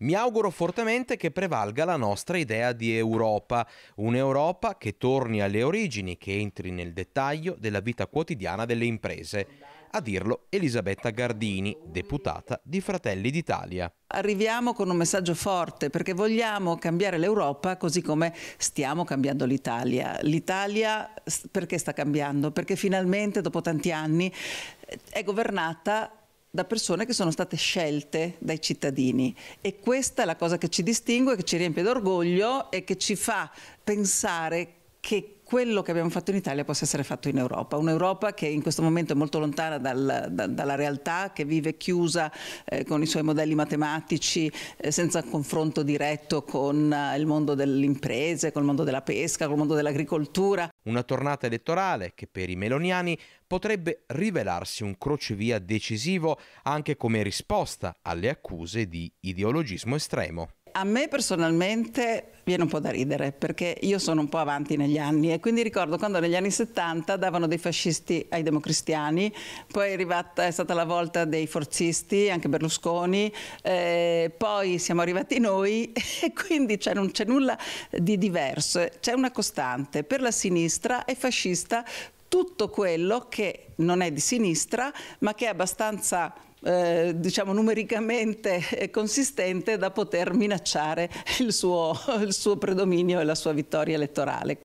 Mi auguro fortemente che prevalga la nostra idea di Europa, un'Europa che torni alle origini, che entri nel dettaglio della vita quotidiana delle imprese. A dirlo Elisabetta Gardini, deputata di Fratelli d'Italia. Arriviamo con un messaggio forte perché vogliamo cambiare l'Europa così come stiamo cambiando l'Italia. L'Italia perché sta cambiando? Perché finalmente dopo tanti anni è governata da persone che sono state scelte dai cittadini e questa è la cosa che ci distingue, che ci riempie d'orgoglio e che ci fa pensare che quello che abbiamo fatto in Italia possa essere fatto in Europa, un'Europa che in questo momento è molto lontana dal, da, dalla realtà, che vive chiusa eh, con i suoi modelli matematici, eh, senza confronto diretto con eh, il mondo delle imprese, col mondo della pesca, col mondo dell'agricoltura, una tornata elettorale che per i meloniani potrebbe rivelarsi un crocevia decisivo anche come risposta alle accuse di ideologismo estremo. A me personalmente viene un po' da ridere perché io sono un po' avanti negli anni e quindi ricordo quando negli anni 70 davano dei fascisti ai democristiani, poi è, arrivata, è stata la volta dei forzisti, anche Berlusconi, eh, poi siamo arrivati noi e quindi cioè, non c'è nulla di diverso, c'è una costante, per la sinistra è fascista tutto quello che non è di sinistra ma che è abbastanza eh, diciamo numericamente eh, consistente da poter minacciare il suo, il suo predominio e la sua vittoria elettorale.